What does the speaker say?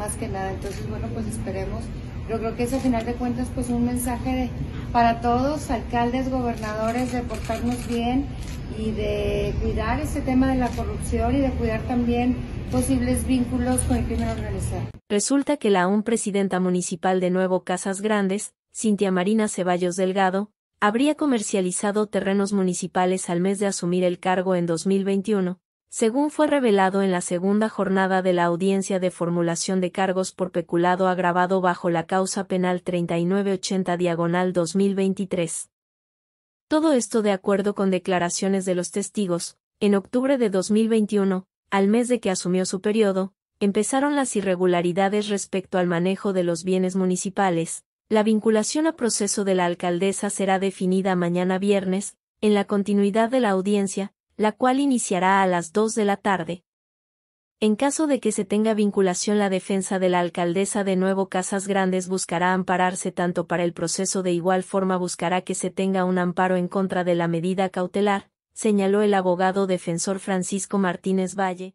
más que nada. Entonces, bueno, pues esperemos. Yo creo que es, al final de cuentas, pues un mensaje de, para todos, alcaldes, gobernadores, de portarnos bien y de cuidar ese tema de la corrupción y de cuidar también posibles vínculos con el crimen organizado. Resulta que la aún presidenta municipal de Nuevo Casas Grandes, Cintia Marina Ceballos Delgado, habría comercializado terrenos municipales al mes de asumir el cargo en 2021, según fue revelado en la segunda jornada de la audiencia de formulación de cargos por peculado agravado bajo la causa penal 3980 diagonal 2023. Todo esto de acuerdo con declaraciones de los testigos, en octubre de 2021, al mes de que asumió su periodo, empezaron las irregularidades respecto al manejo de los bienes municipales. La vinculación a proceso de la alcaldesa será definida mañana viernes, en la continuidad de la audiencia, la cual iniciará a las dos de la tarde. En caso de que se tenga vinculación la defensa de la alcaldesa de Nuevo Casas Grandes buscará ampararse tanto para el proceso de igual forma buscará que se tenga un amparo en contra de la medida cautelar, señaló el abogado defensor Francisco Martínez Valle.